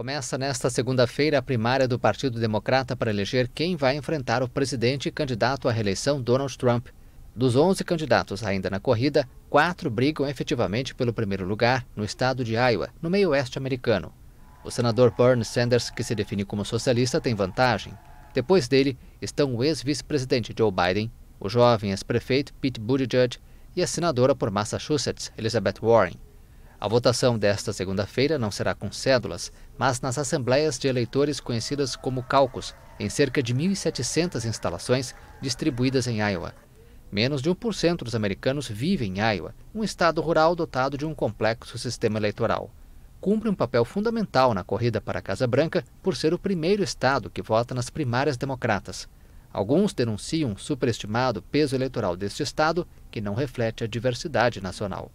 Começa nesta segunda-feira a primária do Partido Democrata para eleger quem vai enfrentar o presidente e candidato à reeleição Donald Trump. Dos 11 candidatos ainda na corrida, quatro brigam efetivamente pelo primeiro lugar no estado de Iowa, no meio-oeste americano. O senador Bernie Sanders, que se define como socialista, tem vantagem. Depois dele estão o ex-vice-presidente Joe Biden, o jovem ex-prefeito Pete Buttigieg e a senadora por Massachusetts, Elizabeth Warren. A votação desta segunda-feira não será com cédulas, mas nas assembleias de eleitores conhecidas como caucus, em cerca de 1.700 instalações distribuídas em Iowa. Menos de 1% dos americanos vivem em Iowa, um estado rural dotado de um complexo sistema eleitoral. Cumpre um papel fundamental na corrida para a Casa Branca por ser o primeiro estado que vota nas primárias democratas. Alguns denunciam o superestimado peso eleitoral deste estado, que não reflete a diversidade nacional.